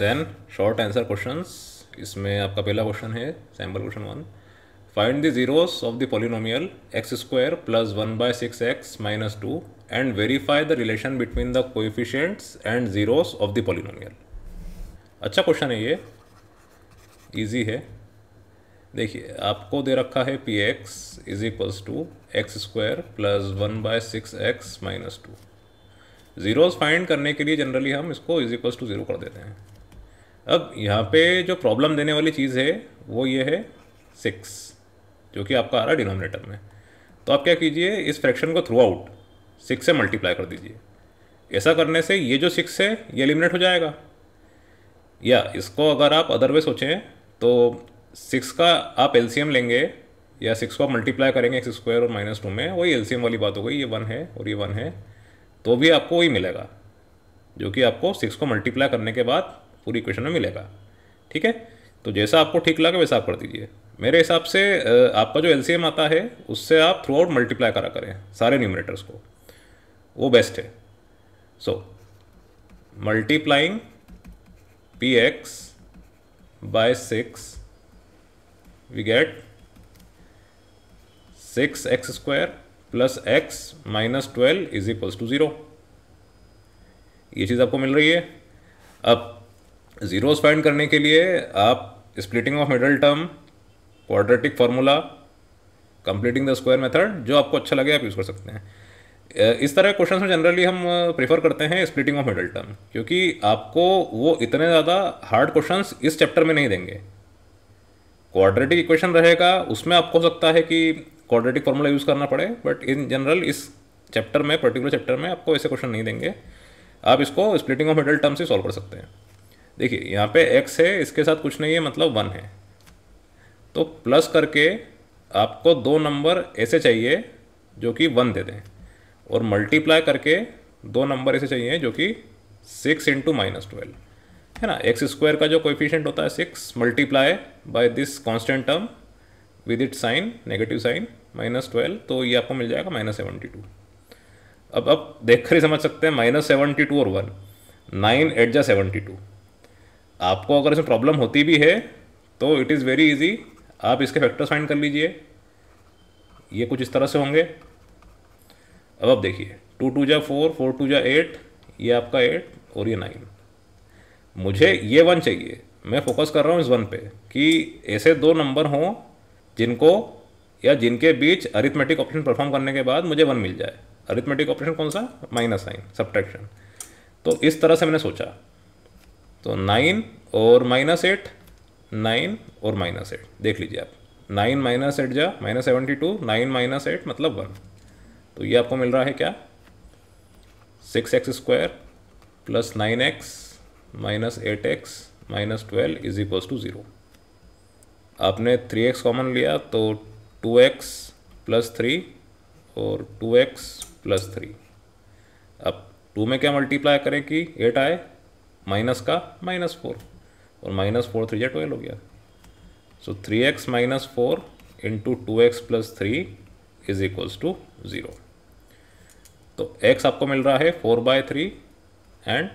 Then short answer question इसमें आपका पहला क्वेश्चन है sample question one find the zeros of the polynomial x square plus one by six x minus two and verify the relation between the coefficients and zeros of the polynomial अच्छा question है ये easy है देखिए आपको दे रखा है p x is equals to x square plus one by six x minus two zeros find करने के लिए जनरली हम इसको इज इक्वल्स टू ज़ीरो कर देते हैं अब यहाँ पे जो प्रॉब्लम देने वाली चीज़ है वो ये है सिक्स जो कि आपका आ रहा है डिनोमिनेटर में तो आप क्या कीजिए इस फ्रैक्शन को थ्रू आउट सिक्स से मल्टीप्लाई कर दीजिए ऐसा करने से ये जो सिक्स है ये एलिमिनेट हो जाएगा या इसको अगर आप अदरवे सोचें तो सिक्स का आप एलसीएम लेंगे या सिक्स को मल्टीप्लाई करेंगे एक्स स्क्वायर और माइनस टू में वही एलसीएम वाली बात हो गई ये वन है और ये वन है तो भी आपको वही मिलेगा जो कि आपको सिक्स को मल्टीप्लाई करने के बाद पूरी इक्वेशन में मिलेगा ठीक है तो जैसा आपको ठीक लगा वैसा आप कर दीजिए मेरे हिसाब से आपका जो एलसीएम आता है उससे आप थ्रू आउट मल्टीप्लाई करा करें सारे न्यूमरेटर्स को वो बेस्ट है so multiplying p x by six we get six x square plus x minus twelve is equals to zero ये चीज़ आपको मिल रही है अब ज़ीरोस फाइंड करने के लिए आप splitting of middle term quadratic formula completing the square method जो आपको अच्छा लगे आप यूज़ कर सकते हैं इस तरह के क्वेश्चन में जनरली हम प्रेफर करते हैं स्प्लिटिंग ऑफ मिडल टर्म क्योंकि आपको वो इतने ज़्यादा हार्ड क्वेश्चंस इस चैप्टर में नहीं देंगे क्वाड्रेटिक इक्वेशन रहेगा उसमें आपको हो सकता है कि क्वाड्रेटिक फार्मूला यूज़ करना पड़े बट इन जनरल इस चैप्टर में पर्टिकुलर चैप्टर में आपको ऐसे क्वेश्चन नहीं देंगे आप इसको स्प्लिटिंग ऑफ मिडल टर्म से सॉल्व कर सकते हैं देखिए यहाँ पे x है इसके साथ कुछ नहीं है मतलब वन है तो प्लस करके आपको दो नंबर ऐसे चाहिए जो कि वन दे दें और मल्टीप्लाई करके दो नंबर ऐसे चाहिए जो कि सिक्स इंटू माइनस ट्वेल्व है ना एक्स स्क्वायर का जो कोफिशेंट होता है six multiply by this constant term with it sign negative sign minus twelve तो ये आपको मिल जाएगा माइनस सेवेंटी टू अब आप देख कर ही समझ सकते हैं माइनस सेवेंटी टू और वन नाइन एट जा सेवेंटी टू आपको अगर इसमें प्रॉब्लम होती भी है तो इट इज़ वेरी इजी आप इसके फैक्टर्स फाइंड कर लीजिए ये कुछ इस तरह से होंगे अब आप देखिए टू टू जा फोर फोर टू जा एट ये आपका एट और ये नाइन मुझे ये वन चाहिए मैं फोकस कर रहा हूँ इस वन पे कि ऐसे दो नंबर हों जिनको या जिनके बीच अरिथमेटिक ऑप्शन परफॉर्म करने के बाद मुझे वन मिल जाए अरिथमेटिक ऑप्शन कौन सा माइनस साइन सब्ट्रैक्शन तो इस तरह से मैंने सोचा तो नाइन और माइनस एट नाइन और माइनस एट देख लीजिए आप नाइन माइनस एट जा minus seventy two nine minus eight मतलब वन तो ये आपको मिल रहा है क्या six x square plus nine x minus eight x minus twelve is equals to zero आपने थ्री एक्स कॉमन लिया तो टू एक्स प्लस थ्री और टू एक्स प्लस थ्री अब टू में क्या मल्टीप्लाई करें कि एट आए माइनस का माइनस फोर और माइनस फोर थ्री या ट्वेल्व हो गया so three x minus four into two x plus three is equals to zero तो x आपको मिल रहा है four by three and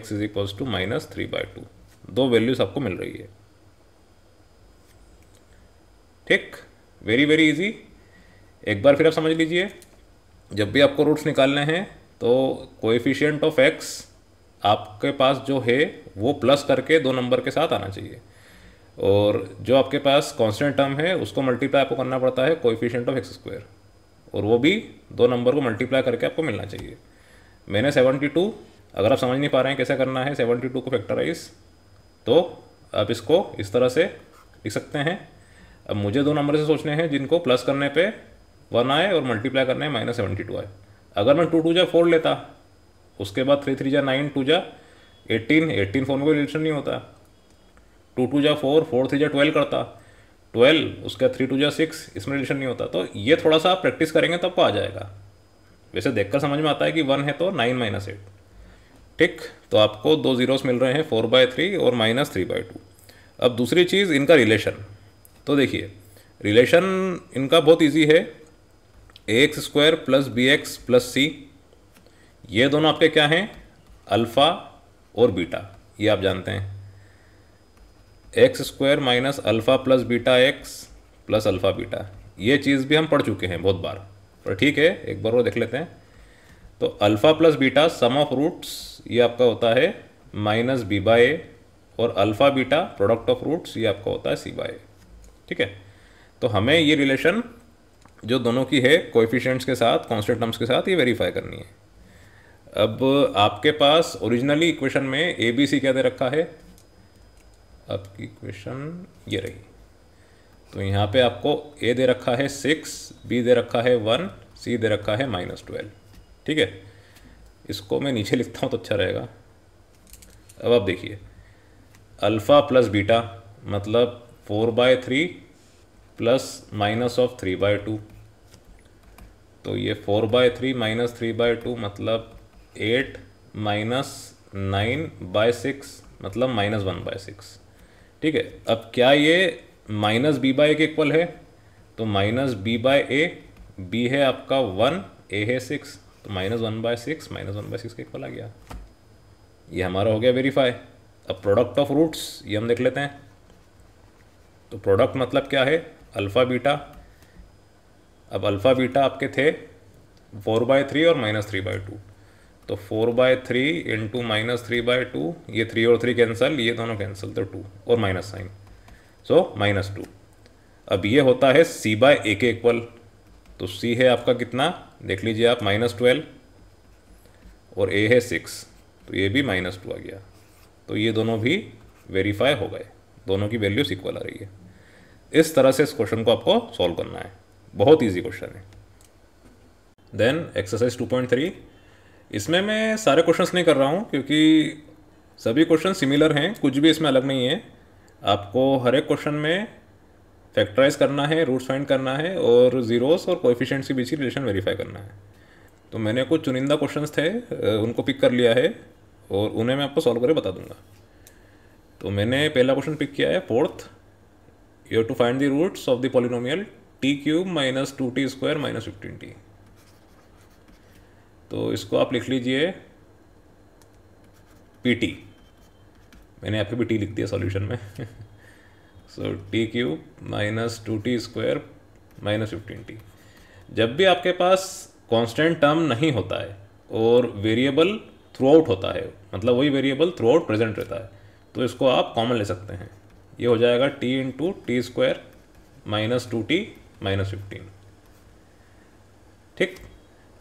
x is equals to minus three by two दो values आपको मिल रही है ठीक वेरी वेरी इजी एक बार फिर आप समझ लीजिए जब भी आपको रूट्स निकालने हैं तो कोएफिशिएंट ऑफ एक्स आपके पास जो है वो प्लस करके दो नंबर के साथ आना चाहिए और जो आपके पास कांस्टेंट टर्म है उसको मल्टीप्लाई आपको करना पड़ता है कोफ़िशेंट ऑफ एक्स स्क्वायर और वो भी दो नंबर को मल्टीप्लाई करके आपको मिलना चाहिए मैंने सेवनटी टू अगर आप समझ नहीं पा रहे हैं कैसे करना है सेवनटी टू को फैक्टराइज तो आप इसको इस तरह से लिख सकते हैं अब मुझे दो नंबर से सोचने हैं जिनको प्लस करने पे वन आए और मल्टीप्लाई करने माइनस सेवनटी टू आए अगर मैं टू टू जब फोर लेता उसके बाद थ्री थ्री जा नाइन टू जा एटीन एटीन फोन में कोई रिलेशन नहीं होता टू टू जा फोर फोर थ्री जा ट्वेल्व करता ट्वेल्व उसका थ्री टू जा सिक्स इसमें रिलेशन नहीं होता तो ये थोड़ा सा आप प्रैक्टिस करेंगे तब को आ जाएगा वैसे देखकर समझ में आता है कि वन है तो नाइन माइनस एट ठीक तो आपको दो जीरोस मिल रहे हैं फोर बाय थ्री और माइनस थ्री बाय टू अब दूसरी चीज़ इनका रिलेशन तो देखिए रिलेशन इनका बहुत ईजी है a x square plus b x plus c ये दोनों आपके क्या हैं अल्फ़ा और बीटा ये आप जानते हैं x square minus alpha plus beta x plus alpha beta ये चीज़ भी हम पढ़ चुके हैं बहुत बार पर ठीक है एक बार वो देख लेते हैं तो alpha plus beta sum of roots ये आपका होता है माइनस बी बाय ए और alpha beta product of roots ये आपका होता है सी बाय ए ठीक है तो हमें ये रिलेशन जो दोनों की है कोएफिशिएंट्स के साथ कॉन्स्टेंट टर्म्स के साथ ये वेरीफाई करनी है अब आपके पास ओरिजिनली इक्वेशन में ए बी सी क्या दे रखा है आपकी इक्वेशन ये रही तो यहाँ पे आपको ए दे रखा है सिक्स बी दे रखा है वन सी दे रखा है माइनस ट्वेल्व ठीक है इसको मैं नीचे लिखता हूँ तो अच्छा रहेगा अब आप देखिए अल्फ़ा प्लस बीटा मतलब four by three plus minus of three by two तो ये four by three minus three by two मतलब eight minus nine by six मतलब माइनस वन बाय सिक्स ठीक है अब क्या ये माइनस बी बाय के इक्वल है तो minus B by a b है आपका वन ए है सिक्स तो minus one by six minus one by six के इक्वल आ गया ये हमारा हो गया वेरीफाई अब प्रोडक्ट ऑफ रूट्स ये हम देख लेते हैं तो प्रोडक्ट मतलब क्या है अल्फ़ा बीटा अब अल्फ़ा बीटा आपके थे फोर बाय थ्री और माइनस थ्री बाय टू तो four by three into minus three by two ये थ्री और थ्री कैंसल ये दोनों कैंसिल तो टू और minus sign so minus two अब ये होता है सी बाय ए के इक्वल तो सी है आपका कितना देख लीजिए आप माइनस ट्वेल्व और ए है सिक्स तो ये भी माइनस टू आ गया तो ये दोनों भी वेरीफाई हो गए दोनों की वैल्यूज इक्वल आ रही है इस तरह से इस क्वेश्चन को आपको सॉल्व करना है बहुत ईजी क्वेश्चन है then exercise two point three इसमें मैं सारे क्वेश्चंस नहीं कर रहा हूँ क्योंकि सभी क्वेश्चन सिमिलर हैं कुछ भी इसमें अलग नहीं है आपको हर एक क्वेश्चन में फैक्टराइज करना है रूट्स फाइंड करना है और ज़ीरोस और कोफिशेंट्स के बीच की रिलेशन वेरीफाई करना है तो मैंने कुछ चुनिंदा क्वेश्चंस थे उनको पिक कर लिया है और उन्हें मैं आपको सॉल्व करके बता दूंगा तो मैंने पहला क्वेश्चन पिक किया है fourth you to find the roots of the polynomial t cube minus two t square minus fifteen t तो इसको आप लिख लीजिए पी टी मैंने यहाँ पे भी टी लिख दिया सॉल्यूशन में so t cube minus two t square minus fifteen t जब भी आपके पास कांस्टेंट टर्म नहीं होता है और वेरिएबल थ्रू आउट होता है मतलब वही वेरिएबल थ्रू आउट प्रेजेंट रहता है तो इसको आप कॉमन ले सकते हैं ये हो जाएगा t into t square minus two t minus fifteen ठीक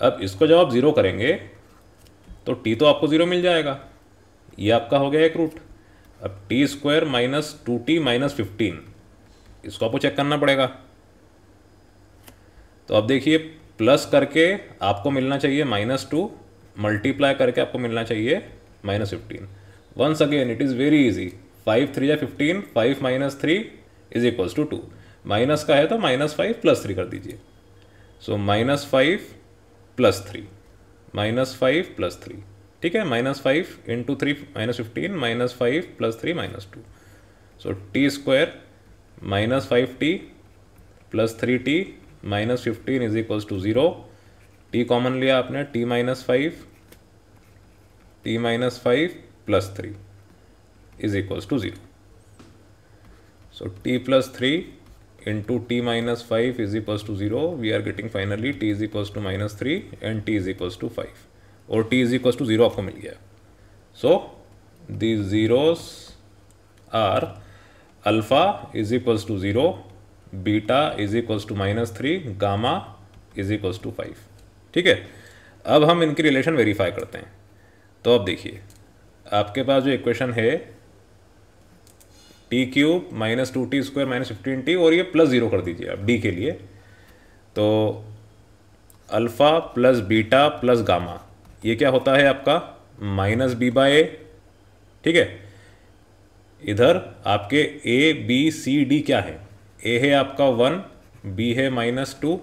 अब इसको जब आप ज़ीरो करेंगे तो टी तो आपको ज़ीरो मिल जाएगा ये आपका हो गया एक रूट अब t square minus two t minus fifteen इसको आपको चेक करना पड़ेगा तो अब देखिए प्लस करके आपको मिलना चाहिए माइनस टू मल्टीप्लाई करके आपको मिलना चाहिए minus fifteen once again it is very easy five three या fifteen five minus three is equals to two minus का है तो माइनस फाइव प्लस थ्री कर दीजिए so minus five plus three minus five plus three ठीक है minus five into three minus fifteen minus five plus three minus two so t square minus five t plus three t minus fifteen is equals to zero t common लिया आपने t minus five t minus five plus three is equals to zero so t plus three into t minus 5 is equals to 0 we are getting finally t is equals to minus 3 and t is equals to 5 और t is equals to 0 आपको मिल गया so these zeros are alpha is equals to 0 beta is equals to minus 3 gamma is equals to 5 ठीक है अब हम इनकी relation verify करते हैं तो अब देखिए आपके पास जो इक्वेशन है t cube minus two t square minus fifteen t और ये प्लस ज़ीरो कर दीजिए आप डी के लिए तो alpha plus beta plus gamma ये क्या होता है आपका माइनस बी बाय ए ठीक है इधर आपके ए बी सी डी क्या है ए है आपका वन बी है माइनस टू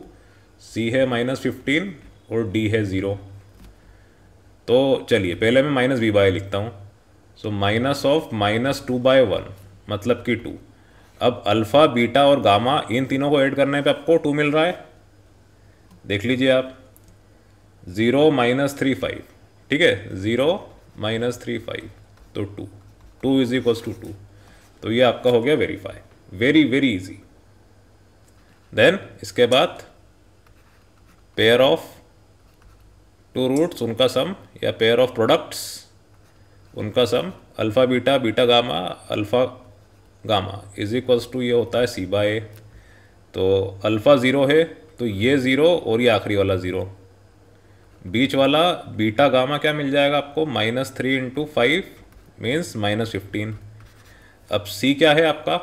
सी है माइनस फिफ्टीन और डी है ज़ीरो तो चलिए पहले मैं माइनस बी बाय लिखता हूँ so minus of minus two by one मतलब कि टू अब अल्फ़ा बीटा और गामा इन तीनों को ऐड करने पे आपको टू मिल रहा है देख लीजिए आप ज़ीरो माइनस थ्री फाइव ठीक है ज़ीरो माइनस थ्री फाइव तो two two is equals to two तो ये आपका हो गया verify very very easy then इसके बाद पेयर ऑफ टू रूट्स उनका सम या पेयर ऑफ प्रोडक्ट्स उनका sum alpha beta beta gamma alpha gamma is equals to ये होता है सी बाय ए तो अल्फ़ा ज़ीरो है तो ये ज़ीरो और ये आखिरी वाला ज़ीरो बीच वाला बीटा गामा क्या मिल जाएगा आपको minus three into five means minus fifteen अब सी क्या है आपका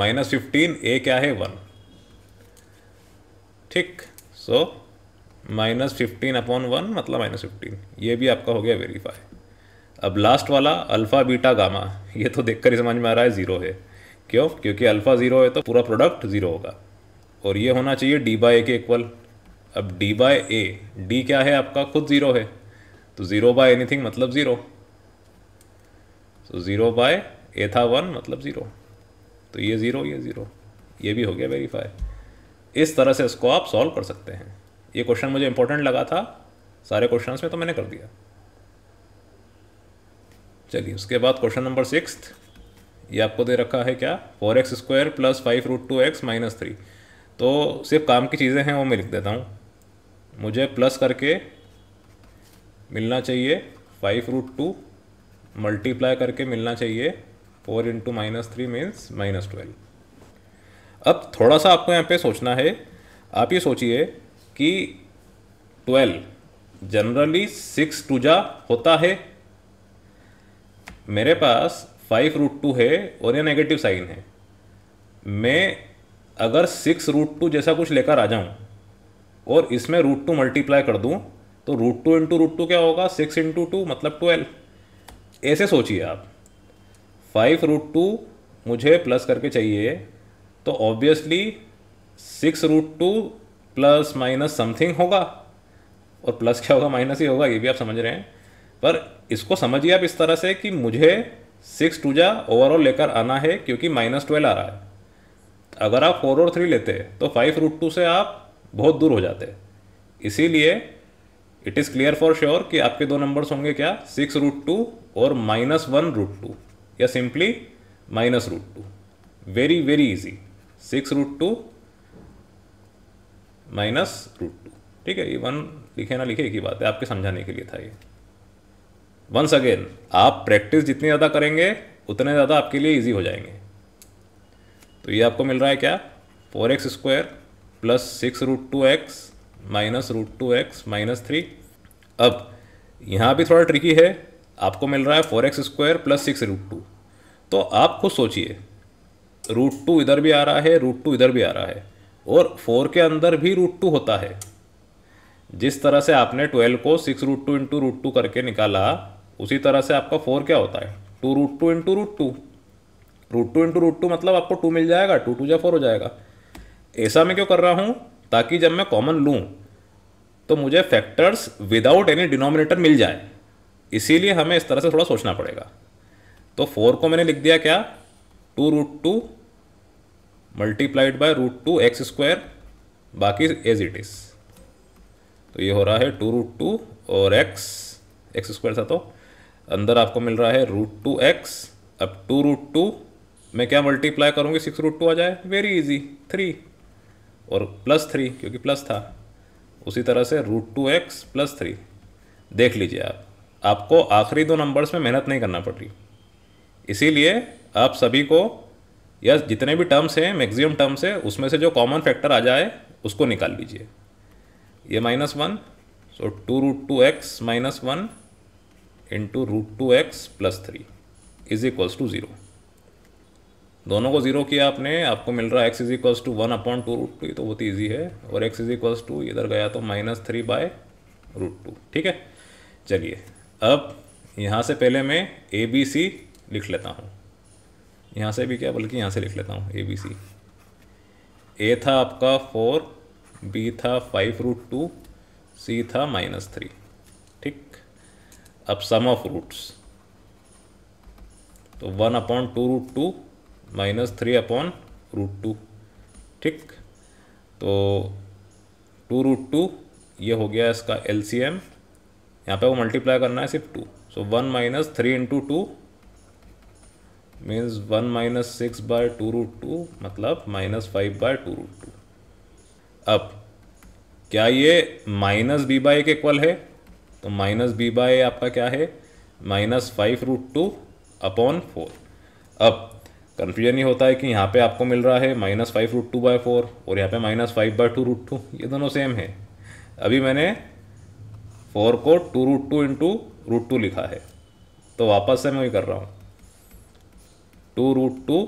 माइनस फिफ्टीन ए क्या है वन ठीक so minus fifteen upon one मतलब माइनस फिफ्टीन ये भी आपका हो गया वेरीफाई अब लास्ट वाला अल्फ़ा बीटा गामा ये तो देखकर ही समझ में आ रहा है ज़ीरो है क्यों क्योंकि अल्फ़ा ज़ीरो है तो पूरा प्रोडक्ट ज़ीरो होगा और ये होना चाहिए डी बाय ए के इक्वल अब डी बाय ए डी क्या है आपका खुद ज़ीरो है तो ज़ीरो बाय एनीथिंग मतलब ज़ीरो तो ज़ीरो बाय ए था वन मतलब ज़ीरो तो ये ज़ीरो ये ज़ीरो ये भी हो गया वेरीफाई इस तरह से इसको आप सॉल्व कर सकते हैं ये क्वेश्चन मुझे इंपॉर्टेंट लगा था सारे क्वेश्चंस में तो मैंने कर दिया चलिए उसके बाद क्वेश्चन नंबर सिक्स ये आपको दे रखा है क्या four X square plus five root two X minus three तो सिर्फ काम की चीज़ें हैं वो मैं लिख देता हूँ मुझे प्लस करके मिलना चाहिए फाइव रूट टू मल्टीप्लाई करके मिलना चाहिए four into minus three means minus twelve अब थोड़ा सा आपको यहाँ पे सोचना है आप ये सोचिए कि ट्वेल्व जनरली सिक्स टू जा होता है मेरे पास फाइव रूट टू है और ये नेगेटिव साइन है मैं अगर सिक्स रूट टू जैसा कुछ लेकर आ जाऊँ और इसमें रूट टू मल्टीप्लाई कर दूँ तो root two into root two क्या होगा सिक्स इंटू टू मतलब ट्वेल्व ऐसे सोचिए आप फाइव रूट टू मुझे प्लस करके चाहिए तो obviously six root two plus minus something होगा और प्लस क्या होगा माइनस ही होगा ये भी आप समझ रहे हैं पर इसको समझिए आप इस तरह से कि मुझे सिक्स टू जा ओवरऑल लेकर आना है क्योंकि माइनस ट्वेल्व आ रहा है अगर आप फोर और थ्री लेते तो फाइव रूट टू से आप बहुत दूर हो जाते इसीलिए it is clear for sure कि आपके दो नंबर्स होंगे क्या सिक्स रूट टू और माइनस वन रूट टू या simply minus root two very very easy six root two minus root two ठीक है ये वन लिखे ना लिखे एक ही बात है आपके समझाने के लिए था ये वंस अगेन आप प्रैक्टिस जितनी ज़्यादा करेंगे उतने ज़्यादा आपके लिए ईजी हो जाएंगे तो ये आपको मिल रहा है क्या four X square plus six root two X minus root two X minus three अब यहाँ भी थोड़ा ट्रिकी है आपको मिल रहा है four X square plus six root two तो आप खुद सोचिए रूट टू इधर भी आ रहा है रूट टू इधर भी आ रहा है और फोर के अंदर भी रूट टू होता है जिस तरह से आपने ट्वेल्व को six root two into root two करके निकाला उसी तरह से आपका फोर क्या होता है two root two into root two root two into root two मतलब आपको टू मिल जाएगा टू टू या फोर हो जाएगा ऐसा मैं क्यों कर रहा हूँ ताकि जब मैं कॉमन लूँ तो मुझे फैक्टर्स विदाउट एनी डिनोमिनेटर मिल जाए इसीलिए हमें इस तरह से थोड़ा सोचना पड़ेगा तो फोर को मैंने लिख दिया क्या two root two multiplied by root two x squared बाकी एज इट इज़ तो ये हो रहा है टू रूट टू और एक्स एक्स स्क्वायर था तो अंदर आपको मिल रहा है रूट टू एक्स अब टू रूट टू मैं क्या मल्टीप्लाई करूँगी सिक्स रूट टू आ जाए वेरी इजी थ्री और प्लस थ्री क्योंकि प्लस था उसी तरह से root two x plus three देख लीजिए आप आपको आखिरी दो नंबर्स में मेहनत नहीं करना पड़ रही इसीलिए आप सभी को या जितने भी टर्म्स हैं मैक्सिमम टर्म्स है उसमें से जो कॉमन फैक्टर आ जाए उसको निकाल लीजिए ये minus one so two root two X minus one into root two x plus three is equals to zero दोनों को ज़ीरो किया आपने आपको मिल रहा है X is equals to one upon two root two ये तो बहुत ईजी है और एक्स इज इक्वल्स टू इधर गया तो minus three by root two ठीक है चलिए अब यहाँ से पहले मैं ए बी सी लिख लेता हूँ यहाँ से भी क्या बल्कि यहाँ से लिख लेता हूँ ए बी सी ए था आपका फोर बी था फाइव रूट टू सी था माइनस थ्री अब सम ऑफ रूट्स तो one upon two root two minus three upon root two ठीक तो टू रूट टू ये हो गया इसका एल सी एम यहाँ पर वो मल्टीप्लाई करना है सिर्फ two so one minus three into two means one minus six by two root two मतलब minus five by two root two अब क्या ये माइनस बी बाई के इक्वल है तो माइनस बी बाय आपका क्या है minus five root two upon four अब कन्फ्यूजन ये होता है कि यहाँ पे आपको मिल रहा है minus five root two by four और यहाँ पे minus five by two root two ये दोनों सेम है अभी मैंने फोर को two root two into root two लिखा है तो वापस से मैं वही कर रहा हूँ two root two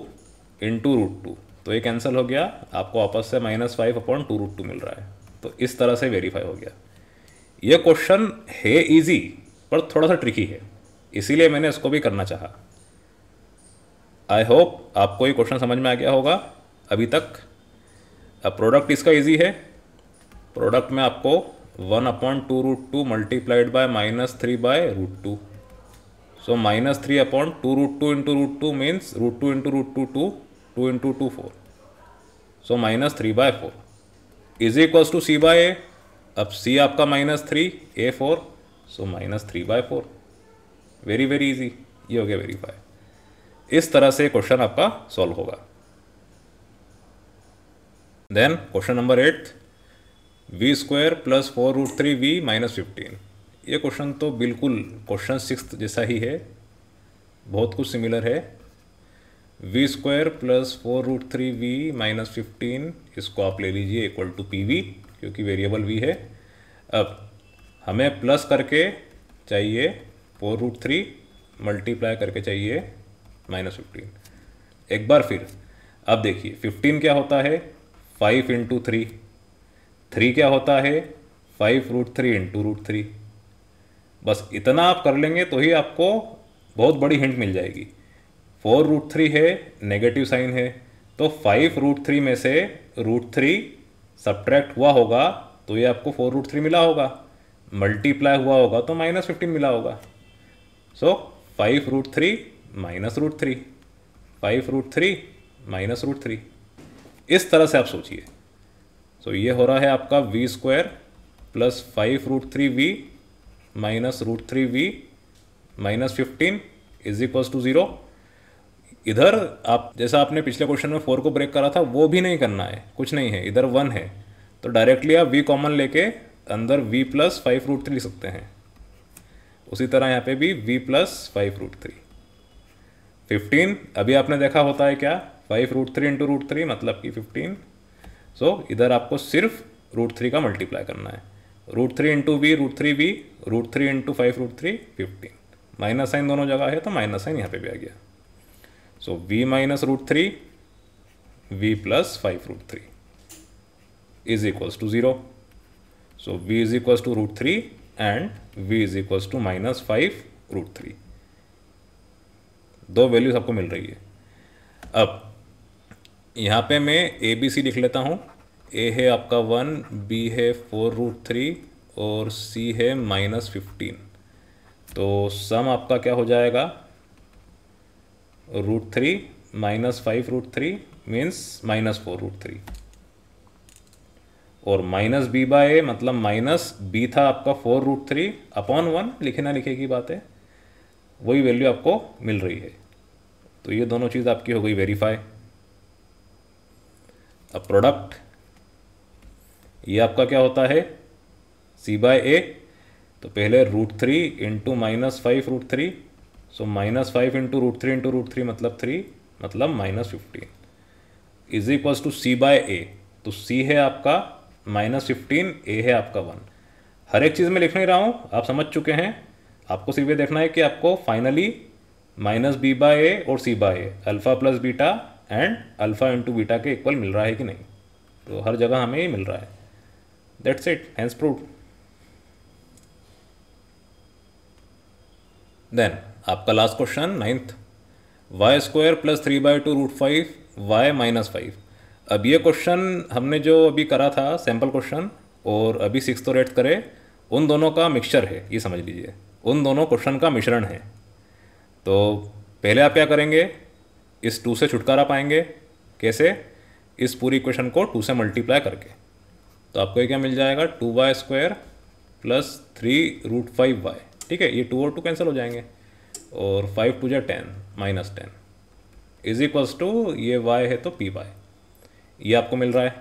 into root two तो ये कैंसिल हो गया आपको वापस से minus five upon two root two मिल रहा है तो इस तरह से वेरीफाई हो गया ये क्वेश्चन है इजी पर थोड़ा सा ट्रिकी है इसीलिए मैंने इसको भी करना चाहा आई होप आपको ये क्वेश्चन समझ में आ गया होगा अभी तक अब प्रोडक्ट इसका इजी है प्रोडक्ट में आपको one upon two root two multiplied by minus three by root two so minus three upon two root two into root two means root two into root two two two into two four so minus three by four is equals to C by A अब C आपका minus three A four so minus three by four very very easy ये हो गया verify इस तरह से question आपका solve होगा then question number eight V squared plus four root three V minus fifteen ये क्वेश्चन तो बिल्कुल क्वेश्चन सिक्स जैसा ही है बहुत कुछ सिमिलर है V squared plus four root three V minus fifteen इसको आप ले लीजिए इक्वल टू पी वी क्योंकि वेरिएबल वी है अब हमें प्लस करके चाहिए फोर रूट थ्री मल्टीप्लाई करके चाहिए माइनस फिफ्टीन एक बार फिर अब देखिए फिफ्टीन क्या होता है फाइव इंटू थ्री थ्री क्या होता है five root three into root three बस इतना आप कर लेंगे तो ही आपको बहुत बड़ी हिंट मिल जाएगी फोर रूट थ्री है नेगेटिव साइन है तो फाइव रूट थ्री में से रूट थ्री सब्ट्रैक्ट हुआ होगा तो ये आपको फोर रूट थ्री मिला होगा मल्टीप्लाई हुआ होगा तो माइनस फिफ्टीन मिला होगा so five root three minus root three five root three minus root three इस तरह से आप सोचिए सो ये हो रहा है आपका V squared plus five root three V minus root three V minus fifteen is equals to zero इधर आप जैसा आपने पिछले क्वेश्चन में फोर को ब्रेक करा था वो भी नहीं करना है कुछ नहीं है इधर वन है तो डायरेक्टली आप वी कॉमन लेके अंदर V plus five root three लिख सकते हैं उसी तरह यहाँ पे भी V plus five root three fifteen अभी आपने देखा होता है क्या five root three into root three मतलब कि फिफ्टीन सो इधर आपको सिर्फ रूट थ्री का मल्टीप्लाई करना है root three into V root three V root three into five root three fifteen minus sign दोनों जगह है तो माइनस साइन यहाँ पे भी आ गया So v minus root 3, v plus 5 root 3 is equals to 0. So v is equals to root 3 and v is equals to minus 5 root 3. दो values आपको मिल रही है अब यहाँ पे मैं ए बी सी लिख लेता हूँ ए है आपका वन बी है फोर रूट थ्री और सी है माइनस फिफ्टीन तो सम आपका क्या हो जाएगा root 3 minus 5 root 3 means minus 4 root 3 और माइनस बी बाय ए मतलब माइनस बी था आपका four root three upon one लिखे ना लिखे की बात है वही वैल्यू आपको मिल रही है तो ये दोनों चीज़ आपकी हो गई वेरीफाई अब प्रोडक्ट ये आपका क्या होता है सी बाय ए तो पहले root three into minus five root three so minus five into root three into root three मतलब थ्री मतलब minus fifteen is equals to C by A तो सी है आपका माइनस फिफ्टीन ए है आपका वन हर एक चीज़ में लिख नहीं रहा हूँ आप समझ चुके हैं आपको सिर्फ ये देखना है कि आपको फाइनली माइनस बी बाय ए और C by A alpha plus beta and alpha into beta के इक्वल मिल रहा है कि नहीं तो हर जगह हमें ये मिल रहा है that's it hence prove then आपका last question ninth Y squared plus three by two root five Y minus five अब ये क्वेश्चन हमने जो अभी करा था सैम्पल क्वेश्चन और अभी सिक्स और एट्थ करे उन दोनों का मिक्सचर है ये समझ लीजिए उन दोनों क्वेश्चन का मिश्रण है तो पहले आप क्या करेंगे इस टू से छुटकारा पाएंगे कैसे इस पूरी क्वेश्चन को टू से मल्टीप्लाई करके तो आपको ये क्या मिल जाएगा two Y squared plus three root five Y ठीक है ये टू और टू कैंसिल हो जाएंगे और फाइव टू जै ten minus ten is equals to ये वाई है तो पी वाई ये आपको मिल रहा है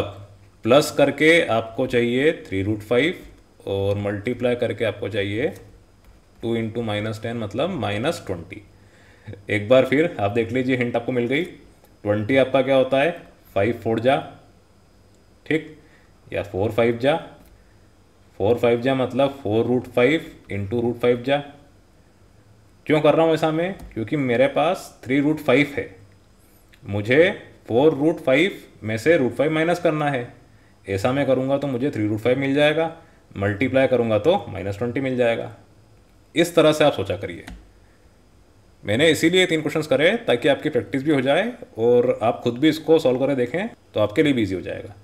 अब प्लस करके आपको चाहिए थ्री रूट फाइव और मल्टीप्लाई करके आपको चाहिए टू इंटू माइनस टेन मतलब माइनस ट्वेंटी एक बार फिर आप देख लीजिए हिंट आपको मिल गई ट्वेंटी आपका क्या होता है फाइव फोर जा ठीक या फोर फाइव जा फोर फाइव जा मतलब four root five into root five जा क्यों कर रहा हूँ ऐसा मैं क्योंकि मेरे पास थ्री रूट फाइव है मुझे फोर रूट फाइव में से रूट फाइव माइनस करना है ऐसा मैं करूँगा तो मुझे थ्री रूट फाइव मिल जाएगा मल्टीप्लाई करूँगा तो माइनस ट्वेंटी मिल जाएगा इस तरह से आप सोचा करिए मैंने इसीलिए तीन क्वेश्चंस करे ताकि आपकी प्रैक्टिस भी हो जाए और आप खुद भी इसको सॉल्व करें देखें तो आपके लिए भी ईजी हो जाएगा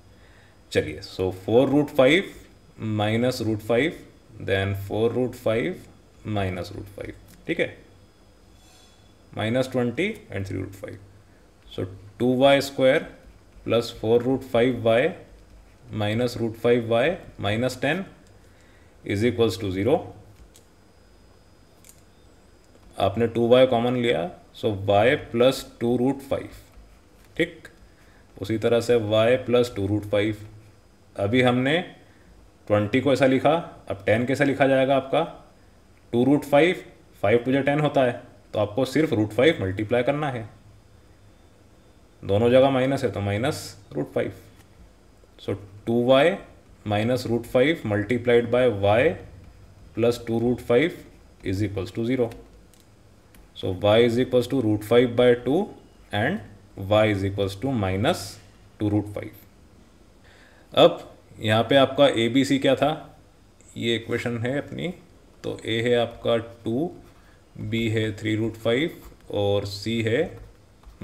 चलिए so four root five minus root five then four root five minus root five ठीक है minus twenty and three root five so two Y squared plus four root five Y minus root five Y minus ten is equals to zero आपने two Y common लिया so Y plus two root five ठीक उसी तरह से Y plus two root five अभी हमने twenty को ऐसा लिखा अब टेन कैसा लिखा जाएगा आपका two root five five two जो टेन होता है तो आपको सिर्फ रूट फाइव मल्टीप्लाई करना है दोनों जगह माइनस है तो minus root five so two Y minus root five multiplied by Y plus two root five is equals to zero so Y is equals to root five by two and Y is equals to minus two root five अब यहाँ पे आपका A B C क्या था ये equation है अपनी तो ए है आपका टू बी है थ्री रूट फाइव और सी है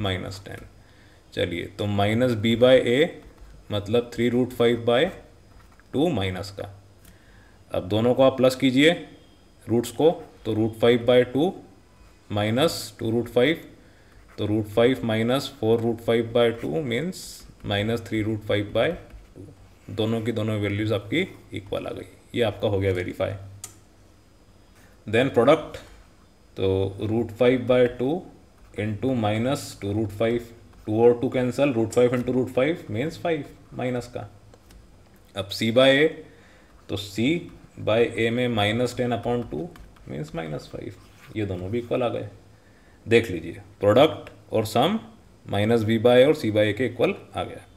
माइनस टेन चलिए तो माइनस बी बाय ए मतलब three root five by two minus का अब दोनों को आप प्लस कीजिए रूट्स को तो root five by two minus two root five तो root five minus four root five by two means minus three root five by two दोनों की दोनों वैल्यूज़ आपकी इक्वल आ गई ये आपका हो गया वेरीफाई देन प्रोडक्ट तो root five by two into minus two root five two और two cancel root five into root five means five minus का अब सी बाय ए तो सी बाय ए में minus ten upon two means minus five ये दोनों भी equal आ गए देख लीजिए प्रोडक्ट और सम माइनस बी बाय और सी बाय ए के इक्वल आ गया